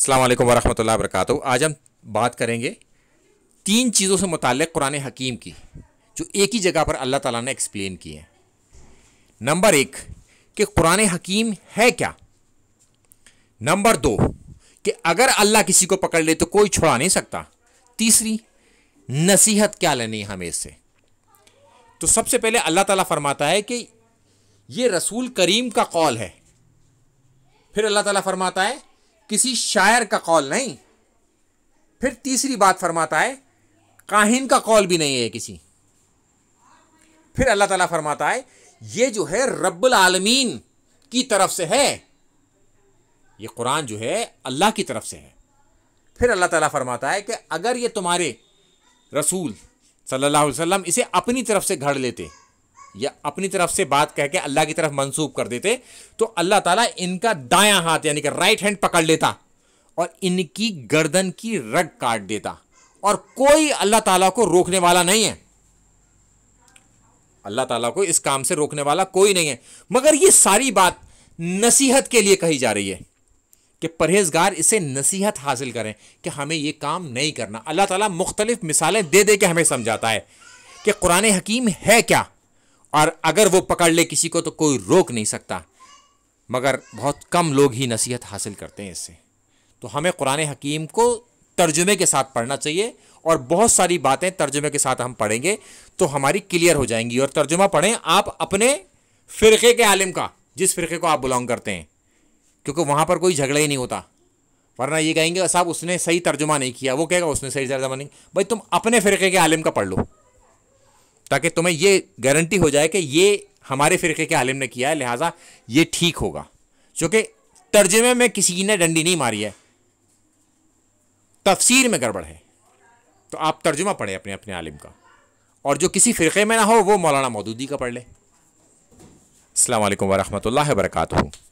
अल्लाम वरहमल वरक आज हम बात करेंगे तीन चीज़ों से मुतल कुरान हकीम की जो एक ही जगह पर अल्लाह ताला ने एक्सप्लेन की है नंबर एक कि कुरान हकीम है क्या नंबर दो कि अगर अल्लाह किसी को पकड़ ले तो कोई छुड़ा नहीं सकता तीसरी नसीहत क्या लेनी हमें इससे तो सबसे पहले अल्लाह ताला फरमाता है कि ये रसूल करीम का कौल है फिर अल्लाह ताला फरमाता है किसी शायर का कॉल नहीं फिर तीसरी बात फरमाता है काहिन का कॉल भी नहीं है किसी फिर अल्लाह ताला फरमाता है ये जो है रब्बुल आलमीन की तरफ से है ये कुरान जो है अल्लाह की तरफ से है फिर अल्लाह ताला फरमाता है कि अगर ये तुम्हारे रसूल सल्लल्लाहु अलैहि वसल्लम इसे अपनी तरफ से घड़ लेते या अपनी तरफ से बात कह के अल्लाह की तरफ मंसूब कर देते तो अल्लाह ताला इनका दायां हाथ यानी कि राइट हैंड पकड़ लेता और इनकी गर्दन की रग काट देता और कोई अल्लाह ताला को रोकने वाला नहीं है अल्लाह ताला को इस काम से रोकने वाला कोई नहीं है मगर ये सारी बात नसीहत के लिए कही जा रही है कि परहेजगार इसे नसीहत हासिल करें कि हमें यह काम नहीं करना अल्लाह ताला मुख्तलिफ मिसालें दे दे के हमें समझाता है कि कुरान हकीम है क्या और अगर वो पकड़ ले किसी को तो कोई रोक नहीं सकता मगर बहुत कम लोग ही नसीहत हासिल करते हैं इससे तो हमें कुरान हकीम को तर्जुमे के साथ पढ़ना चाहिए और बहुत सारी बातें तर्जुमे के साथ हम पढ़ेंगे तो हमारी क्लियर हो जाएंगी और तर्जुमा पढ़ें आप अपने फ़िरके के आलिम का जिस फ़िरके को आप बिलोंग करते हैं क्योंकि वहाँ पर कोई झगड़ा ही नहीं होता वरना ये कहेंगे साहब उसने सही तर्जुमा नहीं किया वो कहेगा उसने सही तर्जुमा नहीं भाई तुम अपने फ़िरके के आलिम का पढ़ लो ताकि तुम्हें ये गारंटी हो जाए कि ये हमारे फ़िरके के आलिम ने किया है लिहाजा ये ठीक होगा क्योंकि तर्जमे में किसी ने डंडी नहीं मारी है तफसीर में गड़बड़ है तो आप तर्जुमा पढ़ें अपने अपने आलिम का और जो किसी फ़िरके में ना हो वो मौलाना मौदूदी का पढ़ लें अल्लाम वरहमल वर्का